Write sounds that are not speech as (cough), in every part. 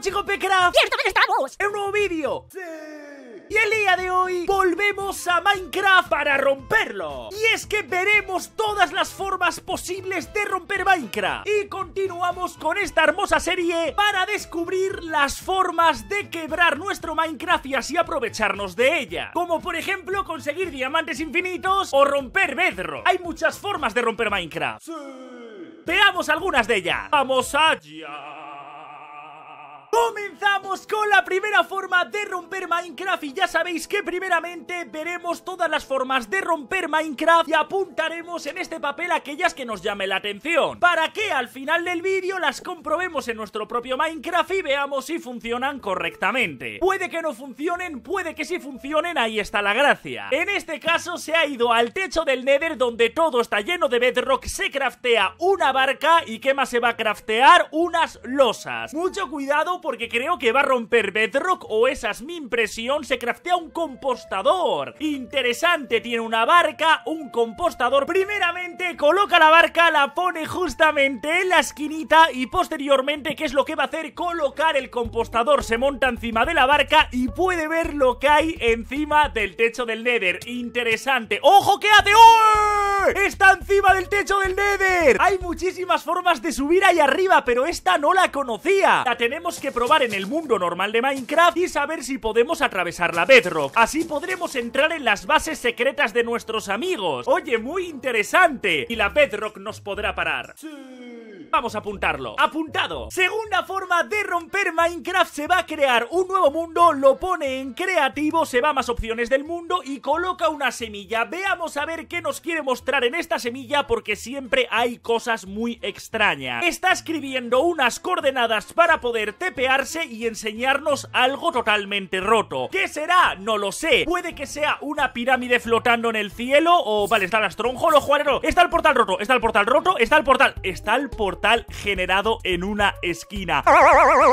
Chico chicos estamos! ¡En un nuevo vídeo! Y el día de hoy volvemos a Minecraft para romperlo Y es que veremos todas las formas posibles de romper Minecraft Y continuamos con esta hermosa serie para descubrir las formas de quebrar nuestro Minecraft y así aprovecharnos de ella Como por ejemplo conseguir diamantes infinitos o romper Bedrock Hay muchas formas de romper Minecraft Veamos algunas de ellas ¡Vamos allá! Comenzamos con la primera forma de romper Minecraft y ya sabéis que primeramente veremos todas las formas de romper Minecraft y apuntaremos en este papel aquellas que nos llamen la atención para que al final del vídeo las comprobemos en nuestro propio Minecraft y veamos si funcionan correctamente. Puede que no funcionen, puede que sí funcionen, ahí está la gracia. En este caso se ha ido al techo del Nether donde todo está lleno de bedrock, se craftea una barca y ¿qué más se va a craftear? Unas losas. Mucho cuidado porque creo que va a romper Bedrock o esa es mi impresión, se craftea un compostador. Interesante, tiene una barca, un compostador. Primeramente coloca la barca, la pone justamente en la esquinita y posteriormente, ¿qué es lo que va a hacer? Colocar el compostador, se monta encima de la barca y puede ver lo que hay encima del techo del Nether. Interesante. ¡Ojo, Que hace! ¡Oh! ¡Está encima del techo del Nether! Hay muchísimas formas de subir ahí arriba, pero esta no la conocía. La tenemos que probar en el mundo normal de Minecraft y saber si podemos atravesar la Bedrock. Así podremos entrar en las bases secretas de nuestros amigos. Oye, muy interesante. Y la Bedrock nos podrá parar. Vamos a apuntarlo. ¡Apuntado! Segunda forma de romper Minecraft se va a crear un nuevo mundo, lo pone en creativo, se va a más opciones del mundo y coloca una semilla. Veamos a ver qué nos quiere mostrar en esta semilla porque siempre hay cosas muy extrañas. Está escribiendo unas coordenadas para poder tepearse y enseñarnos algo totalmente roto. ¿Qué será? No lo sé. Puede que sea una pirámide flotando en el cielo o... Vale, está el lo juarero. Está el portal roto, está el portal roto, está el portal... Está el portal generado en una esquina.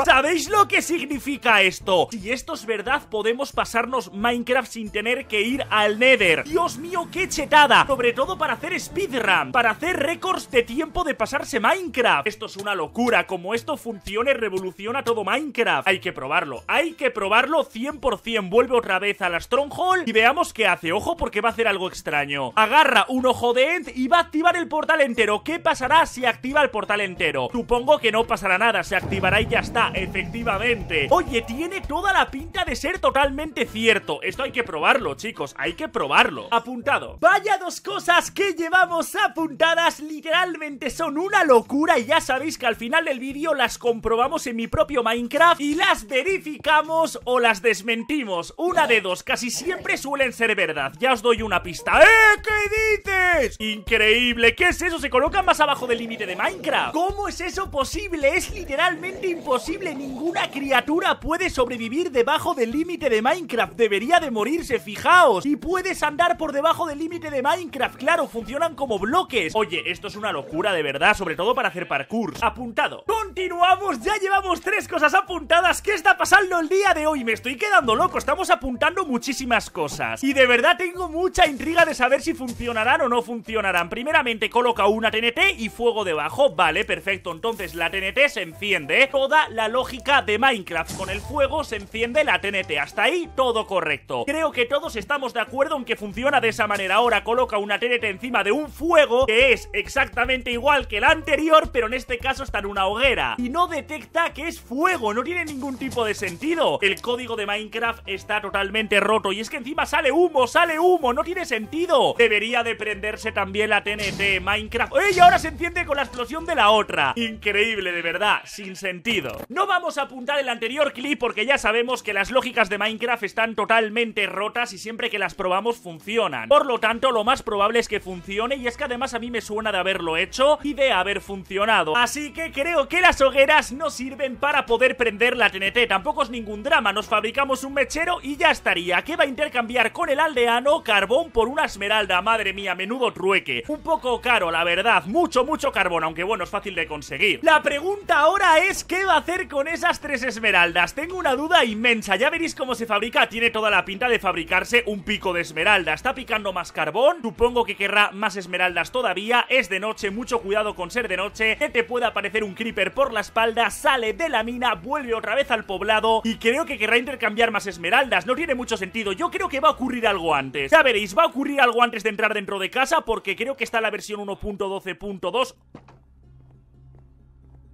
¿Sabéis lo que significa esto? Si esto es verdad, podemos pasarnos Minecraft sin tener que ir al Nether. Dios mío, qué chetada. Sobre todo para hacer speedrun, para hacer récords de tiempo de pasarse Minecraft. Esto es una locura. Como esto funcione, revoluciona todo Minecraft. Hay que probarlo. Hay que probarlo 100%. Vuelve otra vez a la Stronghold y veamos qué hace. Ojo porque va a hacer algo extraño. Agarra un ojo de End y va a activar el portal entero. ¿Qué pasará si activa el portal? entero. Supongo que no pasará nada, se activará y ya está, efectivamente. Oye, tiene toda la pinta de ser totalmente cierto. Esto hay que probarlo, chicos, hay que probarlo. Apuntado. Vaya dos cosas que llevamos apuntadas, literalmente son una locura y ya sabéis que al final del vídeo las comprobamos en mi propio Minecraft y las verificamos o las desmentimos. Una de dos, casi siempre suelen ser verdad. Ya os doy una pista. ¡Eh! ¿Qué dices? Increíble, ¿qué es eso? Se colocan más abajo del límite de Minecraft. ¿Cómo es eso posible? Es literalmente imposible. Ninguna criatura puede sobrevivir debajo del límite de Minecraft. Debería de morirse, fijaos. Y puedes andar por debajo del límite de Minecraft. Claro, funcionan como bloques. Oye, esto es una locura de verdad, sobre todo para hacer parkour. Apuntado. Continuamos, ya llevamos tres cosas apuntadas. ¿Qué está pasando el día de hoy? Me estoy quedando loco. Estamos apuntando muchísimas cosas. Y de verdad tengo mucha intriga de saber si funcionarán o no funcionarán. Primeramente coloca una TNT y fuego debajo. Vale perfecto, entonces la TNT se enciende ¿eh? Toda la lógica de Minecraft Con el fuego se enciende la TNT Hasta ahí todo correcto Creo que todos estamos de acuerdo en que funciona de esa manera Ahora coloca una TNT encima de un fuego Que es exactamente igual que el anterior Pero en este caso está en una hoguera Y no detecta que es fuego No tiene ningún tipo de sentido El código de Minecraft está totalmente roto Y es que encima sale humo, sale humo No tiene sentido Debería de prenderse también la TNT Minecraft y Ahora se enciende con la explosión de la otra. Increíble, de verdad, sin sentido. No vamos a apuntar el anterior clip porque ya sabemos que las lógicas de Minecraft están totalmente rotas y siempre que las probamos funcionan. Por lo tanto, lo más probable es que funcione y es que además a mí me suena de haberlo hecho y de haber funcionado. Así que creo que las hogueras no sirven para poder prender la TNT. Tampoco es ningún drama, nos fabricamos un mechero y ya estaría. Que va a intercambiar con el aldeano carbón por una esmeralda. Madre mía, menudo trueque. Un poco caro, la verdad. Mucho, mucho carbón, aunque bueno, es fácil de conseguir. La pregunta ahora es ¿qué va a hacer con esas tres esmeraldas? Tengo una duda inmensa, ya veréis cómo se fabrica, tiene toda la pinta de fabricarse un pico de esmeralda. Está picando más carbón, supongo que querrá más esmeraldas todavía, es de noche, mucho cuidado con ser de noche, que te pueda aparecer un creeper por la espalda, sale de la mina, vuelve otra vez al poblado y creo que querrá intercambiar más esmeraldas, no tiene mucho sentido, yo creo que va a ocurrir algo antes. Ya veréis, va a ocurrir algo antes de entrar dentro de casa porque creo que está la versión 1.12.2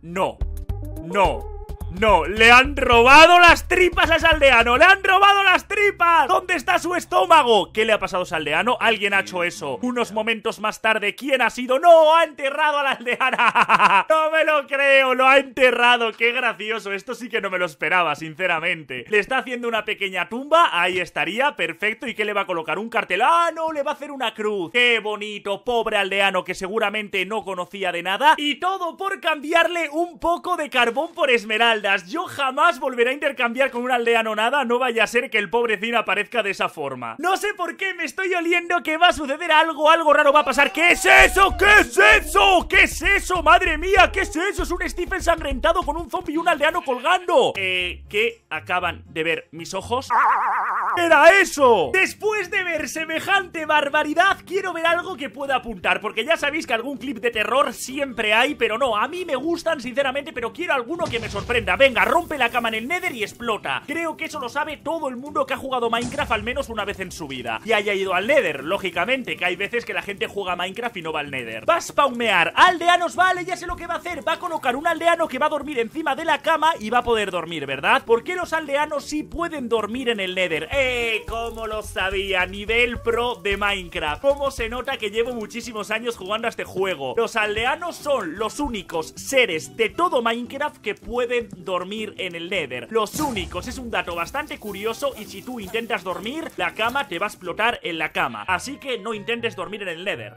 no. No. No, le han robado las tripas a ese aldeano ¡Le han robado las tripas! ¿Dónde está su estómago? ¿Qué le ha pasado a aldeano? Alguien ha hecho eso. Unos momentos más tarde, ¿quién ha sido? ¡No! ¡Ha enterrado a la aldeana! (laughs) ¡No me lo creo! ¡Lo ha enterrado! ¡Qué gracioso! Esto sí que no me lo esperaba, sinceramente. Le está haciendo una pequeña tumba. Ahí estaría. Perfecto. ¿Y qué le va a colocar? ¿Un cartel? ¡Ah, no! Le va a hacer una cruz. ¡Qué bonito! Pobre aldeano que seguramente no conocía de nada. Y todo por cambiarle un poco de carbón por esmeralda. Yo jamás volveré a intercambiar con un aldeano nada, no vaya a ser que el pobrecín aparezca de esa forma. No sé por qué me estoy oliendo que va a suceder algo, algo raro va a pasar. ¿Qué es eso? ¿Qué es eso? ¿Qué es eso? ¡Madre mía! ¿Qué es eso? Es un Stephen sangrentado con un zombie y un aldeano colgando. Eh, ¿qué acaban de ver mis ojos? era eso? Después de ver semejante barbaridad, quiero ver algo que pueda apuntar, porque ya sabéis que algún clip de terror siempre hay, pero no, a mí me gustan sinceramente, pero quiero alguno que me sorprenda. Venga, rompe la cama en el Nether y explota. Creo que eso lo sabe todo el mundo que ha jugado Minecraft al menos una vez en su vida. Y haya ido al Nether, lógicamente, que hay veces que la gente juega Minecraft y no va al Nether. Va a spawnear, aldeanos, vale, ya sé lo que va a hacer, va a colocar un aldeano que va a dormir encima de la cama y va a poder dormir, ¿verdad? ¿Por qué los aldeanos sí pueden dormir en el Nether? Eh, como ¿Cómo lo sabía? Nivel pro de Minecraft. ¿Cómo se nota que llevo muchísimos años jugando a este juego? Los aldeanos son los únicos seres de todo Minecraft que pueden dormir en el Nether. Los únicos. Es un dato bastante curioso y si tú intentas dormir, la cama te va a explotar en la cama. Así que no intentes dormir en el Nether.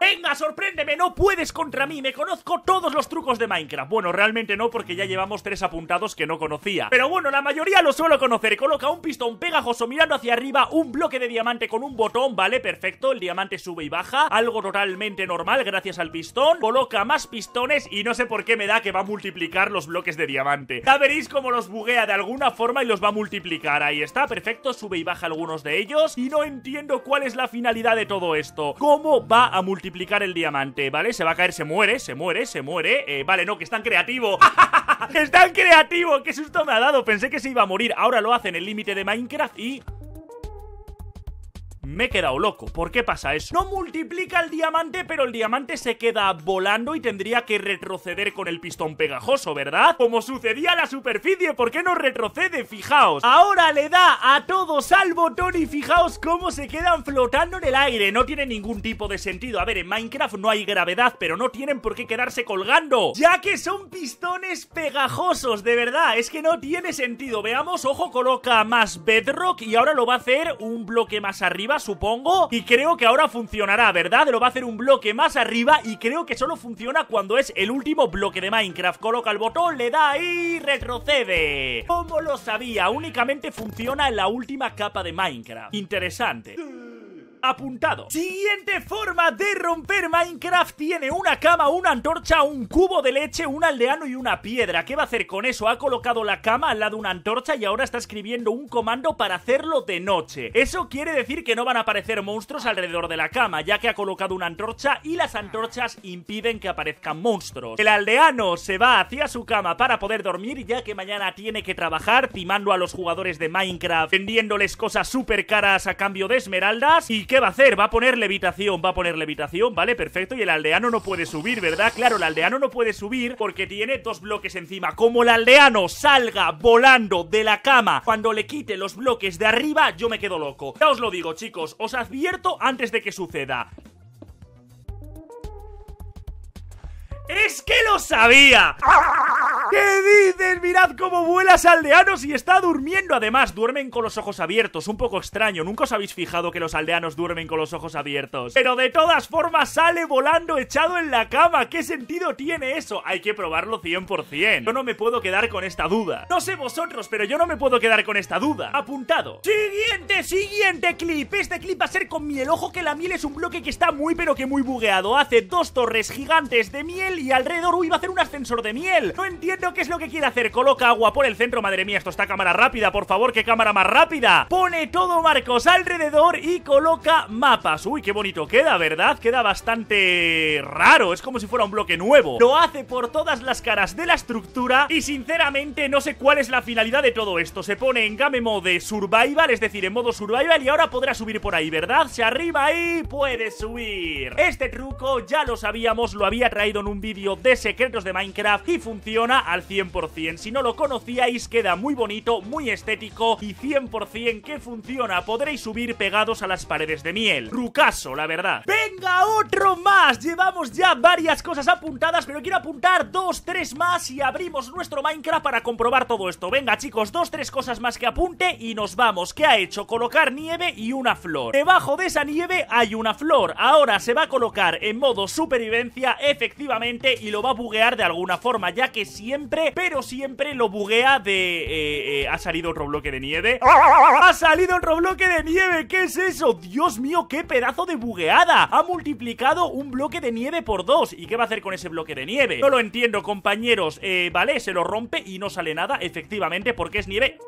Venga, sorpréndeme, no puedes contra mí, me conozco todos los trucos de Minecraft. Bueno, realmente no, porque ya llevamos tres apuntados que no conocía. Pero bueno, la mayoría lo suelo conocer. Coloca un pistón pegajoso mirando hacia arriba, un bloque de diamante con un botón, vale, perfecto. El diamante sube y baja, algo totalmente normal gracias al pistón. Coloca más pistones y no sé por qué me da que va a multiplicar los bloques de diamante. Ya veréis cómo los buguea de alguna forma y los va a multiplicar. Ahí está, perfecto, sube y baja algunos de ellos. Y no entiendo cuál es la finalidad de todo esto. ¿Cómo va a multiplicar? multiplicar el diamante, ¿vale? Se va a caer, se muere, se muere, se muere. Eh, vale, no, que es tan creativo. (laughs) ¡Es tan creativo! ¡Qué susto me ha dado! Pensé que se iba a morir. Ahora lo hacen el límite de Minecraft y me he quedado loco. ¿Por qué pasa eso? No multiplica el diamante, pero el diamante se queda volando y tendría que retroceder con el pistón pegajoso, ¿verdad? Como sucedía a la superficie, ¿por qué no retrocede? Fijaos. Ahora le da a todos al botón y fijaos cómo se quedan flotando en el aire. No tiene ningún tipo de sentido. A ver, en Minecraft no hay gravedad, pero no tienen por qué quedarse colgando. Ya que son pistones pegajosos, de verdad. Es que no tiene sentido. Veamos, ojo, coloca más bedrock y ahora lo va a hacer un bloque más arriba supongo. Y creo que ahora funcionará, ¿verdad? Lo va a hacer un bloque más arriba y creo que solo funciona cuando es el último bloque de Minecraft. Coloca el botón, le da y retrocede. Como lo sabía, únicamente funciona en la última capa de Minecraft. Interesante. Apuntado. Siguiente forma de romper Minecraft tiene una cama, una antorcha, un cubo de leche, un aldeano y una piedra. ¿Qué va a hacer con eso? Ha colocado la cama al lado de una antorcha y ahora está escribiendo un comando para hacerlo de noche. Eso quiere decir que no van a aparecer monstruos alrededor de la cama, ya que ha colocado una antorcha y las antorchas impiden que aparezcan monstruos. El aldeano se va hacia su cama para poder dormir, ya que mañana tiene que trabajar timando a los jugadores de Minecraft, vendiéndoles cosas súper caras a cambio de esmeraldas y ¿Qué va a hacer? Va a poner levitación, va a poner levitación, ¿vale? Perfecto. Y el aldeano no puede subir, ¿verdad? Claro, el aldeano no puede subir porque tiene dos bloques encima. Como el aldeano salga volando de la cama cuando le quite los bloques de arriba, yo me quedo loco. Ya os lo digo, chicos, os advierto antes de que suceda. ¡Es que lo sabía! ¿Qué dices? Mirad cómo vuelas aldeanos y está durmiendo. Además, duermen con los ojos abiertos. Un poco extraño. Nunca os habéis fijado que los aldeanos duermen con los ojos abiertos. Pero de todas formas sale volando echado en la cama. ¿Qué sentido tiene eso? Hay que probarlo 100%. Yo no me puedo quedar con esta duda. No sé vosotros, pero yo no me puedo quedar con esta duda. Apuntado. Siguiente, siguiente clip. Este clip va a ser con miel. Ojo que la miel es un bloque que está muy pero que muy bugueado. Hace dos torres gigantes de miel y alrededor, uy, va a hacer un ascensor de miel. No entiendo qué es lo que quiere hacer. Coloca agua por el centro, madre mía, esto está cámara rápida, por favor, qué cámara más rápida. Pone todo marcos alrededor y coloca mapas. Uy, qué bonito queda, ¿verdad? Queda bastante raro, es como si fuera un bloque nuevo. Lo hace por todas las caras de la estructura y sinceramente no sé cuál es la finalidad de todo esto. Se pone en game mode survival, es decir, en modo survival y ahora podrá subir por ahí, ¿verdad? Se arriba y puede subir. Este truco ya lo sabíamos, lo había traído en un vídeo de secretos de Minecraft y funciona al 100%. Si no lo conocíais, queda muy bonito, muy estético y 100% que funciona. Podréis subir pegados a las paredes de miel. Rucaso, la verdad. ¡Venga, otro más! Llevamos ya varias cosas apuntadas, pero quiero apuntar dos, tres más y abrimos nuestro Minecraft para comprobar todo esto. Venga, chicos, dos, tres cosas más que apunte y nos vamos. ¿Qué ha hecho? Colocar nieve y una flor. Debajo de esa nieve hay una flor. Ahora se va a colocar en modo supervivencia, efectivamente y lo va a buguear de alguna forma, ya que siempre, pero siempre lo buguea de... Eh, eh, ha salido otro bloque de nieve. ¡Ha salido otro bloque de nieve! ¿Qué es eso? Dios mío, qué pedazo de bugueada. Ha multiplicado un bloque de nieve por dos. ¿Y qué va a hacer con ese bloque de nieve? No lo entiendo, compañeros. Eh, vale, se lo rompe y no sale nada, efectivamente, porque es nieve.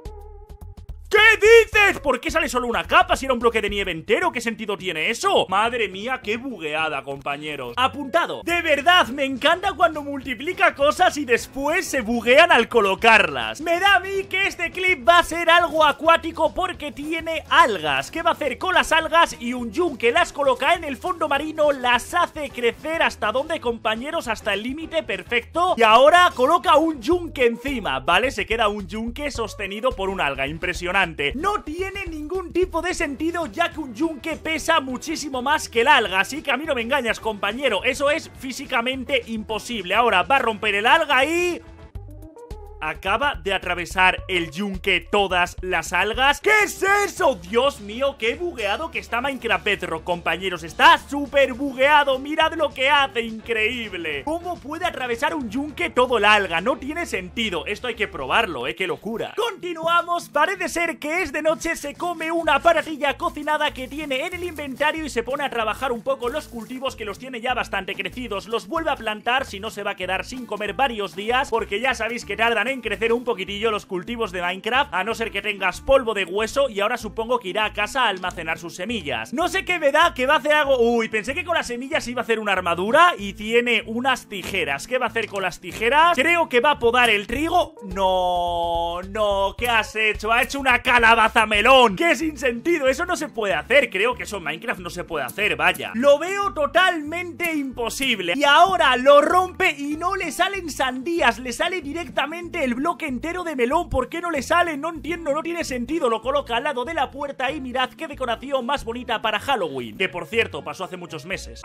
¿Qué dices? ¿Por qué sale solo una capa si era un bloque de nieve entero? ¿Qué sentido tiene eso? Madre mía, qué bugueada, compañeros. Apuntado. De verdad, me encanta cuando multiplica cosas y después se buguean al colocarlas. Me da a mí que este clip va a ser algo acuático porque tiene algas. ¿Qué va a hacer con las algas? Y un yunque las coloca en el fondo marino las hace crecer hasta donde, compañeros, hasta el límite perfecto. Y ahora coloca un yunque encima, ¿vale? Se queda un yunque sostenido por un alga. Impresionante. No tiene ningún tipo de sentido ya que un yunque pesa muchísimo más que el alga, así que a mí no me engañas, compañero, eso es físicamente imposible. Ahora va a romper el alga y... ¿Acaba de atravesar el yunque todas las algas? ¿Qué es eso? Dios mío, qué bugueado que está Minecraft Bedrock, compañeros. Está súper bugueado. Mirad lo que hace, increíble. ¿Cómo puede atravesar un yunque todo el alga? No tiene sentido. Esto hay que probarlo, ¿eh? Qué locura. Continuamos. Parece ser que es de noche. Se come una paratilla cocinada que tiene en el inventario y se pone a trabajar un poco los cultivos que los tiene ya bastante crecidos. Los vuelve a plantar, si no se va a quedar sin comer varios días, porque ya sabéis que tardan en crecer un poquitillo los cultivos de Minecraft, a no ser que tengas polvo de hueso y ahora supongo que irá a casa a almacenar sus semillas. No sé qué me da que va a hacer algo... Uy, pensé que con las semillas iba a hacer una armadura y tiene unas tijeras. ¿Qué va a hacer con las tijeras? Creo que va a podar el trigo. No, no, ¿qué has hecho? Ha hecho una calabaza melón. ¡Qué sin sentido! Eso no se puede hacer. Creo que eso en Minecraft no se puede hacer, vaya. Lo veo totalmente imposible. Y ahora lo rompe y no le salen sandías, le sale directamente el bloque entero de melón, ¿por qué no le sale? No entiendo, no tiene sentido. Lo coloca al lado de la puerta y mirad qué decoración más bonita para Halloween. Que por cierto, pasó hace muchos meses.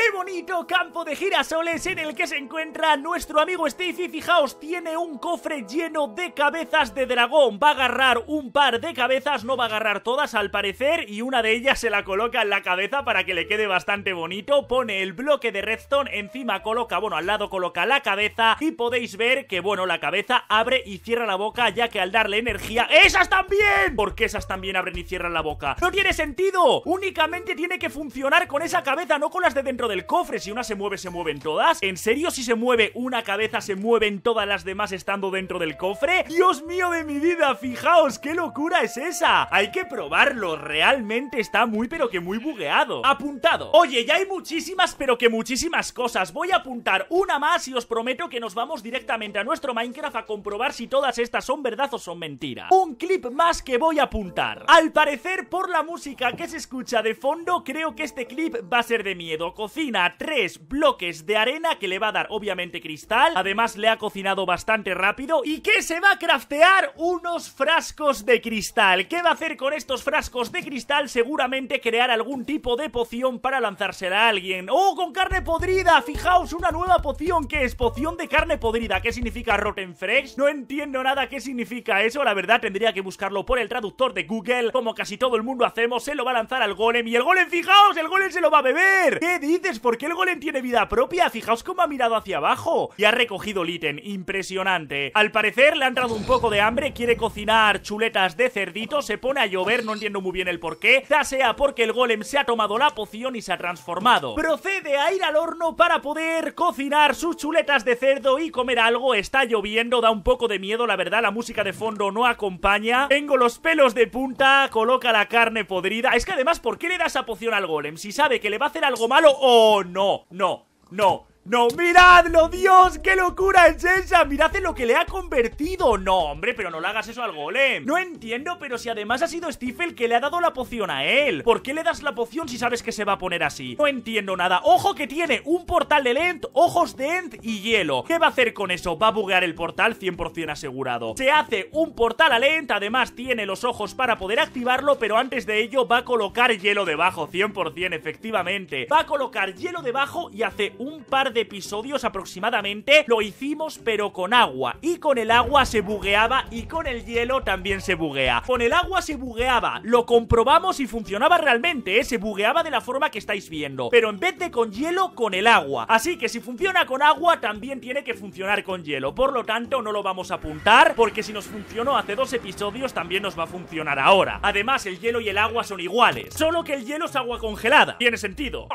¡Qué bonito campo de girasoles en el que se encuentra nuestro amigo Stacy fijaos, tiene un cofre lleno de cabezas de dragón. Va a agarrar un par de cabezas, no va a agarrar todas al parecer, y una de ellas se la coloca en la cabeza para que le quede bastante bonito. Pone el bloque de redstone, encima coloca, bueno, al lado coloca la cabeza, y podéis ver que, bueno, la cabeza abre y cierra la boca, ya que al darle energía... ¡Esas también! porque esas también abren y cierran la boca? ¡No tiene sentido! Únicamente tiene que funcionar con esa cabeza, no con las de dentro del cofre. Si una se mueve, se mueven todas. ¿En serio? Si se mueve una cabeza, se mueven todas las demás estando dentro del cofre. ¡Dios mío de mi vida! Fijaos, qué locura es esa. Hay que probarlo. Realmente está muy, pero que muy bugueado. Apuntado. Oye, ya hay muchísimas, pero que muchísimas cosas. Voy a apuntar una más y os prometo que nos vamos directamente a nuestro Minecraft a comprobar si todas estas son verdad o son mentira. Un clip más que voy a apuntar. Al parecer, por la música que se escucha de fondo, creo que este clip va a ser de miedo cocina tres bloques de arena que le va a dar obviamente cristal. Además le ha cocinado bastante rápido y que se va a craftear unos frascos de cristal. ¿Qué va a hacer con estos frascos de cristal? Seguramente crear algún tipo de poción para lanzársela a alguien. ¡Oh, con carne podrida! Fijaos, una nueva poción que es poción de carne podrida. ¿Qué significa Rotten Fresh? No entiendo nada qué significa eso. La verdad tendría que buscarlo por el traductor de Google. Como casi todo el mundo hacemos, se lo va a lanzar al golem y el golem, fijaos, el golem se lo va a beber. ¿Qué dice? ¿Por qué el golem tiene vida propia? Fijaos cómo ha mirado hacia abajo. Y ha recogido el ítem. Impresionante. Al parecer le ha entrado un poco de hambre. Quiere cocinar chuletas de cerdito. Se pone a llover. No entiendo muy bien el por qué. Ya sea porque el golem se ha tomado la poción y se ha transformado. Procede a ir al horno para poder cocinar sus chuletas de cerdo y comer algo. Está lloviendo. Da un poco de miedo, la verdad. La música de fondo no acompaña. Tengo los pelos de punta. Coloca la carne podrida. Es que además, ¿por qué le das esa poción al golem? Si sabe que le va a hacer algo malo o Oh, no, no, no. No, miradlo, Dios, qué locura es esa Mirad en lo que le ha convertido No, hombre, pero no le hagas eso al golem No entiendo, pero si además ha sido Steve que le ha dado la poción a él ¿Por qué le das la poción si sabes que se va a poner así? No entiendo nada, ojo que tiene un portal de Lent, ojos de Ent y hielo ¿Qué va a hacer con eso? Va a buguear el portal 100% asegurado Se hace un portal a Lent, además tiene los ojos para poder activarlo Pero antes de ello va a colocar hielo debajo, 100% efectivamente Va a colocar hielo debajo y hace un par de episodios aproximadamente, lo hicimos pero con agua. Y con el agua se bugueaba y con el hielo también se buguea. Con el agua se bugueaba, lo comprobamos y funcionaba realmente, ¿eh? se bugueaba de la forma que estáis viendo. Pero en vez de con hielo, con el agua. Así que si funciona con agua, también tiene que funcionar con hielo. Por lo tanto, no lo vamos a apuntar, porque si nos funcionó hace dos episodios, también nos va a funcionar ahora. Además, el hielo y el agua son iguales, solo que el hielo es agua congelada. Tiene sentido.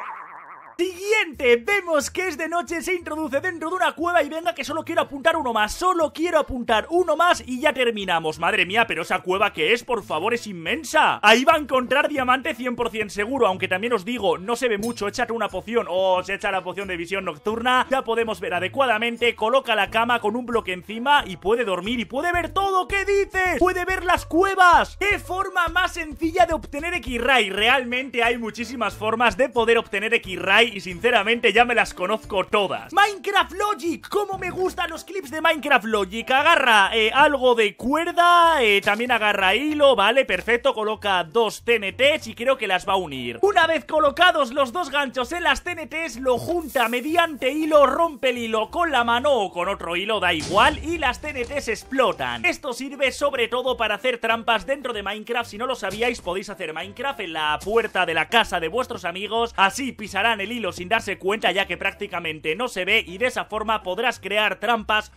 Siguiente, vemos que es de noche, se introduce dentro de una cueva y venga que solo quiero apuntar uno más, solo quiero apuntar uno más y ya terminamos. Madre mía, pero esa cueva que es, por favor, es inmensa. Ahí va a encontrar diamante 100% seguro, aunque también os digo, no se ve mucho, échate una poción o se echa la poción de visión nocturna, ya podemos ver adecuadamente, coloca la cama con un bloque encima y puede dormir y puede ver todo, ¿qué dices? Puede ver las cuevas. ¡Qué forma más sencilla de obtener X-Ray! Realmente hay muchísimas formas de poder obtener X-Ray y sinceramente ya me las conozco todas. Minecraft Logic, como me gustan los clips de Minecraft Logic. Agarra eh, algo de cuerda, eh, también agarra hilo, vale, perfecto. Coloca dos TNTs y creo que las va a unir. Una vez colocados los dos ganchos en las TNTs, lo junta mediante hilo, rompe el hilo con la mano o con otro hilo, da igual, y las TNTs explotan. Esto sirve sobre todo para hacer trampas dentro de Minecraft. Si no lo sabíais, podéis hacer Minecraft en la puerta de la casa de vuestros amigos. Así pisarán el sin darse cuenta ya que prácticamente no se ve y de esa forma podrás crear trampas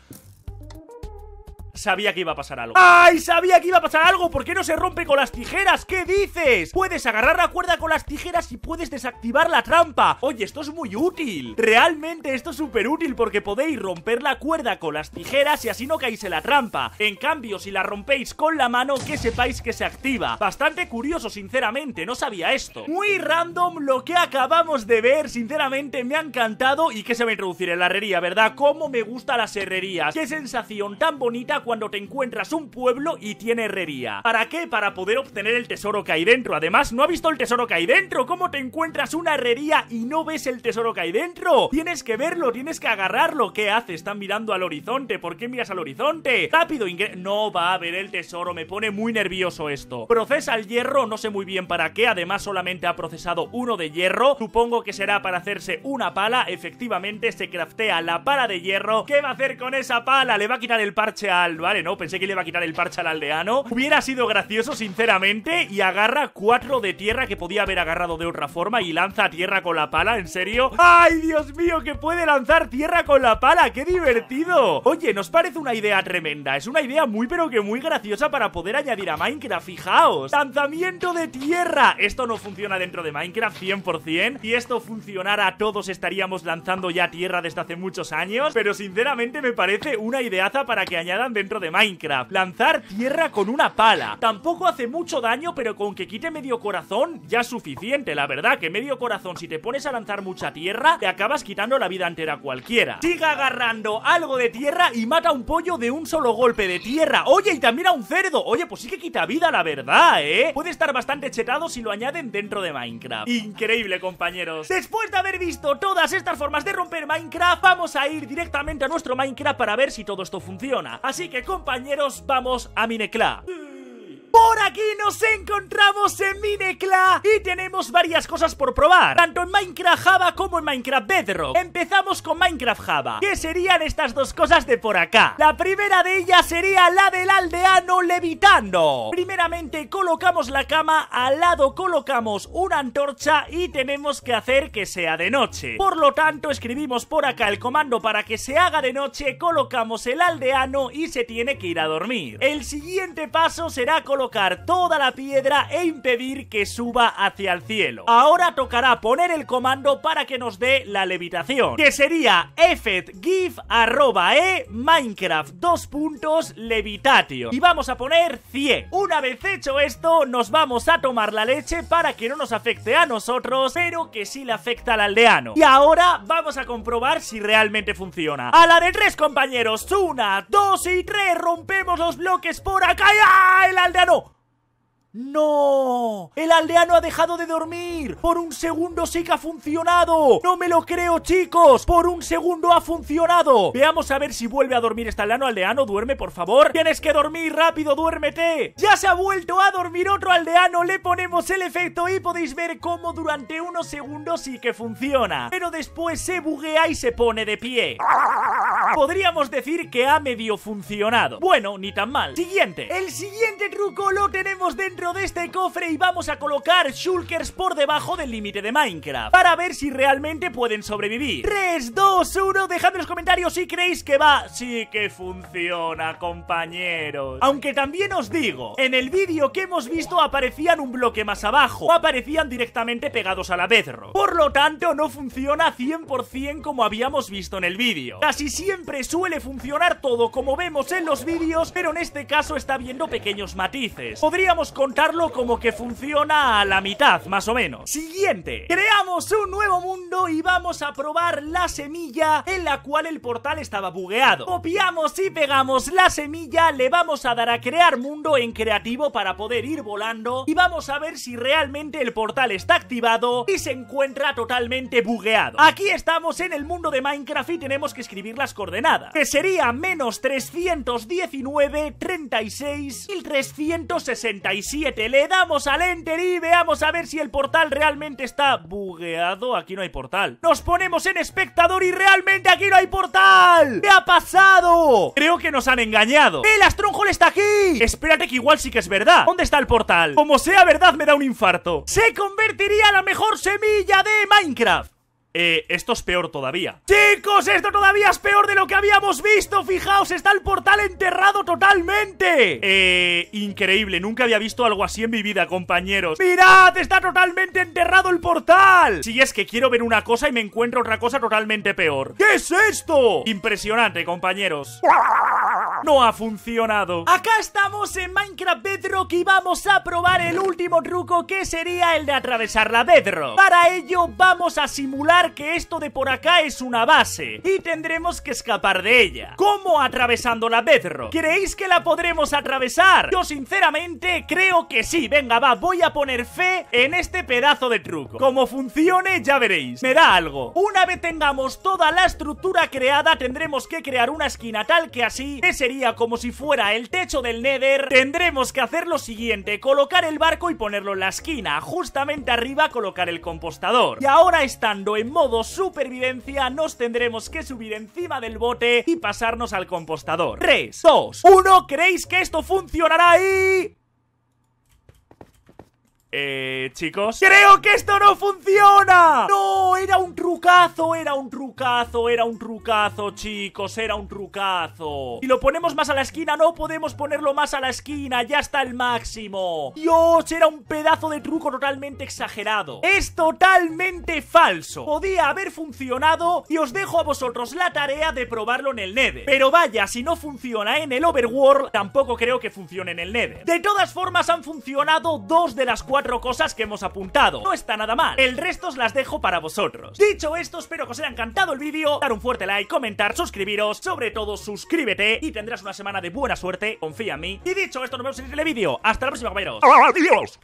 Sabía que iba a pasar algo ¡Ay! Sabía que iba a pasar algo ¿Por qué no se rompe con las tijeras? ¿Qué dices? Puedes agarrar la cuerda con las tijeras y puedes desactivar la trampa Oye, esto es muy útil Realmente esto es súper útil porque podéis romper la cuerda con las tijeras y así no caéis en la trampa En cambio, si la rompéis con la mano, que sepáis que se activa Bastante curioso, sinceramente, no sabía esto Muy random lo que acabamos de ver Sinceramente me ha encantado y que se va a introducir en la herrería, ¿verdad? ¿Cómo me gustan las herrerías? Qué sensación tan bonita cuando te encuentras un pueblo y tiene herrería. ¿Para qué? Para poder obtener el tesoro que hay dentro. Además, ¿no ha visto el tesoro que hay dentro? ¿Cómo te encuentras una herrería y no ves el tesoro que hay dentro? Tienes que verlo, tienes que agarrarlo. ¿Qué hace? Están mirando al horizonte. ¿Por qué miras al horizonte? Rápido, No va a ver el tesoro. Me pone muy nervioso esto. Procesa el hierro, no sé muy bien para qué. Además, solamente ha procesado uno de hierro. Supongo que será para hacerse una pala. Efectivamente, se craftea la pala de hierro. ¿Qué va a hacer con esa pala? Le va a quitar el parche al vale, no, pensé que le iba a quitar el parche al aldeano. Hubiera sido gracioso, sinceramente, y agarra cuatro de tierra que podía haber agarrado de otra forma y lanza tierra con la pala, ¿en serio? ¡Ay, Dios mío, que puede lanzar tierra con la pala! ¡Qué divertido! Oye, nos parece una idea tremenda, es una idea muy pero que muy graciosa para poder añadir a Minecraft, fijaos. ¡Lanzamiento de tierra! Esto no funciona dentro de Minecraft 100%, y esto funcionara todos estaríamos lanzando ya tierra desde hace muchos años, pero sinceramente me parece una ideaza para que añadan de dentro de Minecraft. Lanzar tierra con una pala. Tampoco hace mucho daño, pero con que quite medio corazón ya es suficiente. La verdad que medio corazón, si te pones a lanzar mucha tierra, te acabas quitando la vida entera cualquiera. Siga agarrando algo de tierra y mata un pollo de un solo golpe de tierra. Oye, y también a un cerdo. Oye, pues sí que quita vida, la verdad, ¿eh? Puede estar bastante chetado si lo añaden dentro de Minecraft. Increíble, compañeros. Después de haber visto todas estas formas de romper Minecraft, vamos a ir directamente a nuestro Minecraft para ver si todo esto funciona. Así Así que compañeros, vamos a necla por aquí nos encontramos en Minecla y tenemos varias cosas por probar, tanto en Minecraft Java como en Minecraft Bedrock. Empezamos con Minecraft Java, que serían estas dos cosas de por acá. La primera de ellas sería la del aldeano levitando. Primeramente colocamos la cama, al lado colocamos una antorcha y tenemos que hacer que sea de noche. Por lo tanto escribimos por acá el comando para que se haga de noche, colocamos el aldeano y se tiene que ir a dormir. El siguiente paso será colocar tocar toda la piedra e impedir que suba hacia el cielo. Ahora tocará poner el comando para que nos dé la levitación, que sería efetgif e minecraft 2. puntos levitatio. Y vamos a poner 100. Una vez hecho esto, nos vamos a tomar la leche para que no nos afecte a nosotros, pero que sí le afecta al aldeano. Y ahora vamos a comprobar si realmente funciona. A la de tres, compañeros. Una, dos y tres. Rompemos los bloques por acá. ¡Ah! El aldeano ¡No! ¡El aldeano ha dejado de dormir! ¡Por un segundo sí que ha funcionado! ¡No me lo creo, chicos! ¡Por un segundo ha funcionado! Veamos a ver si vuelve a dormir este aldeano. Aldeano, duerme, por favor. ¡Tienes que dormir! ¡Rápido, duérmete! ¡Ya se ha vuelto a dormir otro aldeano! Le ponemos el efecto y podéis ver cómo durante unos segundos sí que funciona. Pero después se buguea y se pone de pie. Podríamos decir que ha medio funcionado. Bueno, ni tan mal. Siguiente. El siguiente truco lo tenemos dentro de este cofre y vamos a colocar shulkers por debajo del límite de Minecraft para ver si realmente pueden sobrevivir. 3, 2, 1, dejad en los comentarios si creéis que va. Sí que funciona, compañeros. Aunque también os digo, en el vídeo que hemos visto aparecían un bloque más abajo o aparecían directamente pegados a la bedrock. Por lo tanto, no funciona 100% como habíamos visto en el vídeo. Casi siempre suele funcionar todo como vemos en los vídeos, pero en este caso está viendo pequeños matices. Podríamos contar como que funciona a la mitad, más o menos. Siguiente. Creamos un nuevo mundo y vamos a probar la semilla en la cual el portal estaba bugueado. Copiamos y pegamos la semilla, le vamos a dar a crear mundo en creativo para poder ir volando y vamos a ver si realmente el portal está activado y se encuentra totalmente bugueado. Aquí estamos en el mundo de Minecraft y tenemos que escribir las coordenadas, que sería menos 319, 36 y le damos al Enter y veamos a ver si el portal realmente está bugueado. Aquí no hay portal. Nos ponemos en espectador y realmente aquí no hay portal. ¿Qué ha pasado? Creo que nos han engañado. ¡El Astronjol está aquí! Espérate que igual sí que es verdad. ¿Dónde está el portal? Como sea verdad me da un infarto. Se convertiría la mejor semilla de Minecraft. Eh, esto es peor todavía. ¡Chicos! ¡Esto todavía es peor de lo que habíamos visto! ¡Fijaos! ¡Está el portal enterrado totalmente! Eh, increíble. Nunca había visto algo así en mi vida, compañeros. ¡Mirad! ¡Está totalmente enterrado el portal! Si es que quiero ver una cosa y me encuentro otra cosa totalmente peor. ¿Qué es esto? Impresionante, compañeros. No ha funcionado. Acá estamos en Minecraft Bedrock y vamos a probar el último truco que sería el de atravesar la Bedrock. Para ello vamos a simular que esto de por acá es una base y tendremos que escapar de ella. como atravesando la Bedrock? ¿Creéis que la podremos atravesar? Yo sinceramente creo que sí. Venga, va, voy a poner fe en este pedazo de truco. Como funcione, ya veréis. Me da algo. Una vez tengamos toda la estructura creada, tendremos que crear una esquina tal que así, que sería como si fuera el techo del Nether, tendremos que hacer lo siguiente, colocar el barco y ponerlo en la esquina, justamente arriba colocar el compostador. Y ahora estando en modo supervivencia nos tendremos que subir encima del bote y pasarnos al compostador. 3, 2, 1, ¿creéis que esto funcionará y...? Eh, chicos ¡Creo que esto no funciona! ¡No! Era un trucazo, era un trucazo, era un trucazo, chicos Era un trucazo Y lo ponemos más a la esquina, no podemos ponerlo más a la esquina Ya está el máximo Dios, era un pedazo de truco totalmente exagerado Es totalmente falso Podía haber funcionado Y os dejo a vosotros la tarea de probarlo en el Nether Pero vaya, si no funciona en el Overworld Tampoco creo que funcione en el Nether De todas formas han funcionado dos de las cuatro cosas que hemos apuntado. No está nada mal. El resto os las dejo para vosotros. Dicho esto, espero que os haya encantado el vídeo. Dar un fuerte like, comentar, suscribiros. Sobre todo, suscríbete y tendrás una semana de buena suerte. Confía en mí. Y dicho esto, nos vemos en el vídeo. Hasta la próxima, compañeros. Adiós.